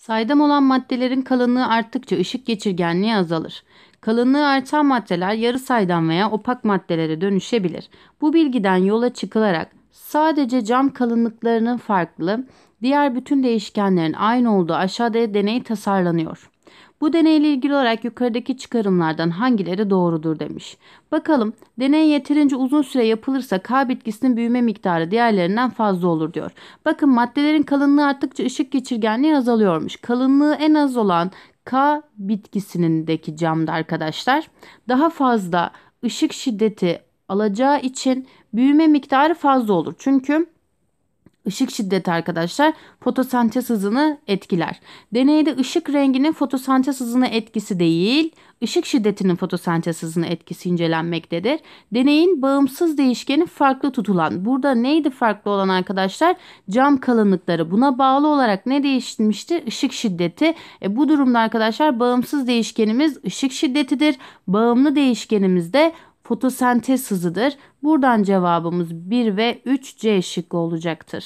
Saydam olan maddelerin kalınlığı arttıkça ışık geçirgenliği azalır. Kalınlığı artan maddeler yarı saydam veya opak maddelere dönüşebilir. Bu bilgiden yola çıkılarak sadece cam kalınlıklarının farklı Diğer bütün değişkenlerin aynı olduğu aşağıda deney tasarlanıyor. Bu deneyle ilgili olarak yukarıdaki çıkarımlardan hangileri doğrudur demiş. Bakalım deney yeterince uzun süre yapılırsa K bitkisinin büyüme miktarı diğerlerinden fazla olur diyor. Bakın maddelerin kalınlığı arttıkça ışık geçirgenliği azalıyormuş. Kalınlığı en az olan K bitkisinindeki camda arkadaşlar daha fazla ışık şiddeti alacağı için büyüme miktarı fazla olur. Çünkü Işık şiddeti arkadaşlar fotosentez hızını etkiler. Deneyde ışık renginin fotosentez hızını etkisi değil, ışık şiddetinin fotosentez hızını etkisi incelenmektedir. Deneyin bağımsız değişkeni farklı tutulan. Burada neydi farklı olan arkadaşlar? Cam kalınlıkları. Buna bağlı olarak ne değişmişti? Işık şiddeti. E bu durumda arkadaşlar bağımsız değişkenimiz ışık şiddetidir. Bağımlı değişkenimiz de fotosentez hızıdır. Buradan cevabımız 1 ve 3 C şıkkı olacaktır.